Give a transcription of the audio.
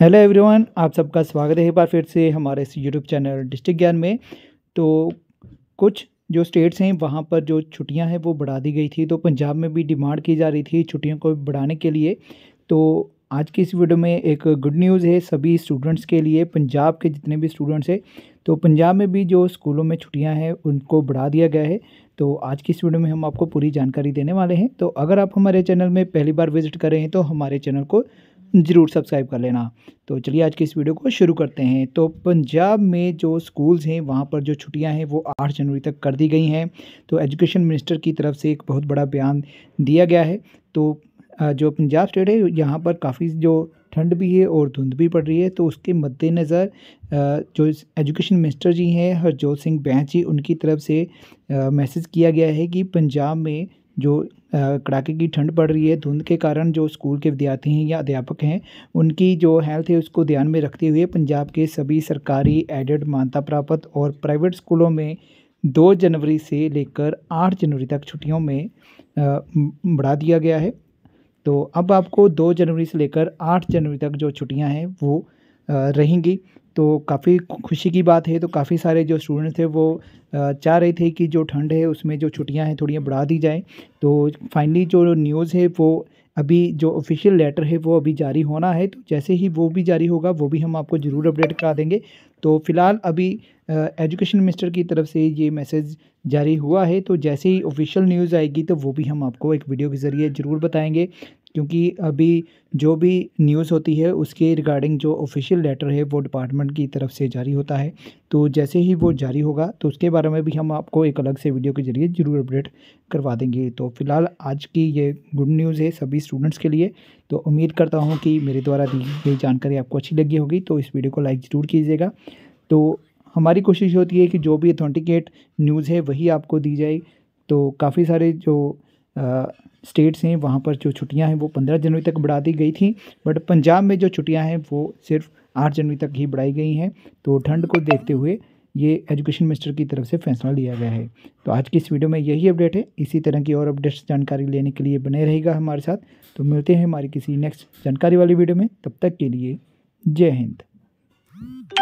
hello everyone आप सबका स्वागत है एक बार फिर से हमारे इस यूट्यूब चैनल डिस्ट्रिक्ट ज्ञान में तो कुछ जो स्टेट्स हैं वहाँ पर जो छुट्टियाँ हैं वो बढ़ा दी गई थी तो पंजाब में भी डिमांड की जा रही थी छुट्टियों को बढ़ाने के लिए तो आज की इस वीडियो में एक गुड न्यूज़ है सभी स्टूडेंट्स के लिए पंजाब के जितने भी स्टूडेंट्स हैं तो पंजाब में भी जो स्कूलों में छुट्टियाँ हैं उनको बढ़ा दिया गया है तो आज की इस वीडियो में हम आपको पूरी जानकारी देने वाले हैं तो अगर आप हमारे चैनल में पहली बार विजिट करें हैं तो हमारे चैनल को ज़रूर सब्सक्राइब कर लेना तो चलिए आज के इस वीडियो को शुरू करते हैं तो पंजाब में जो स्कूल्स हैं वहाँ पर जो छुट्टियाँ हैं वो आठ जनवरी तक कर दी गई हैं तो एजुकेशन मिनिस्टर की तरफ से एक बहुत बड़ा बयान दिया गया है तो जो पंजाब स्टेट है यहाँ पर काफ़ी जो ठंड भी है और धुंध भी पड़ रही है तो उसके मद्देनज़र जो एजुकेशन मिनिस्टर जी हैं हरजोत सिंह बैंस जी उनकी तरफ से मैसेज किया गया है कि पंजाब में जो कड़ाके की ठंड पड़ रही है धुंध के कारण जो स्कूल के विद्यार्थी हैं या अध्यापक हैं उनकी जो हेल्थ है उसको ध्यान में रखते हुए पंजाब के सभी सरकारी एडेड मान्यता प्राप्त और प्राइवेट स्कूलों में दो जनवरी से लेकर आठ जनवरी तक छुट्टियों में बढ़ा दिया गया है तो अब आपको दो जनवरी से लेकर आठ जनवरी तक जो छुट्टियां हैं वो रहेंगी तो काफ़ी खुशी की बात है तो काफ़ी सारे जो स्टूडेंट थे वो चाह रहे थे कि जो ठंड है उसमें जो छुट्टियां हैं थोड़ी बढ़ा दी जाए तो फाइनली जो न्यूज़ है वो अभी जो ऑफिशियल लेटर है वो अभी जारी होना है तो जैसे ही वो भी जारी होगा वो भी हम आपको ज़रूर अपडेट करा देंगे तो फ़िलहाल अभी एजुकेशन मिनिस्टर की तरफ से ये मैसेज जारी हुआ है तो जैसे ही ऑफिशियल न्यूज़ आएगी तो वो भी हम आपको एक वीडियो के ज़रिए ज़रूर बताएंगे क्योंकि अभी जो भी न्यूज़ होती है उसके रिगार्डिंग जो ऑफिशियल लेटर है वो डिपार्टमेंट की तरफ से जारी होता है तो जैसे ही वो जारी होगा तो उसके बारे में भी हम आपको एक अलग से वीडियो के ज़रिए ज़रूर अपडेट करवा देंगे तो फ़िलहाल आज की ये गुड न्यूज़ है सभी स्टूडेंट्स के लिए तो उम्मीद करता हूँ कि मेरे द्वारा दी गई जानकारी आपको अच्छी लगी होगी तो इस वीडियो को लाइक ज़रूर कीजिएगा तो हमारी कोशिश होती है कि जो भी अथेंटिकेट न्यूज़ है वही आपको दी जाए तो काफ़ी सारे जो आ, स्टेट्स हैं वहाँ पर जो छुट्टियाँ हैं वो पंद्रह जनवरी तक बढ़ा दी गई थी बट पंजाब में जो छुट्टियाँ हैं वो सिर्फ आठ जनवरी तक ही बढ़ाई गई हैं तो ठंड को देखते हुए ये एजुकेशन मिनिस्टर की तरफ से फैसला लिया गया है तो आज की इस वीडियो में यही अपडेट है इसी तरह की और अपडेट्स जानकारी लेने के लिए बने रहेगा हमारे साथ तो मिलते हैं हमारी किसी नेक्स्ट जानकारी वाली वीडियो में तब तक के लिए जय हिंद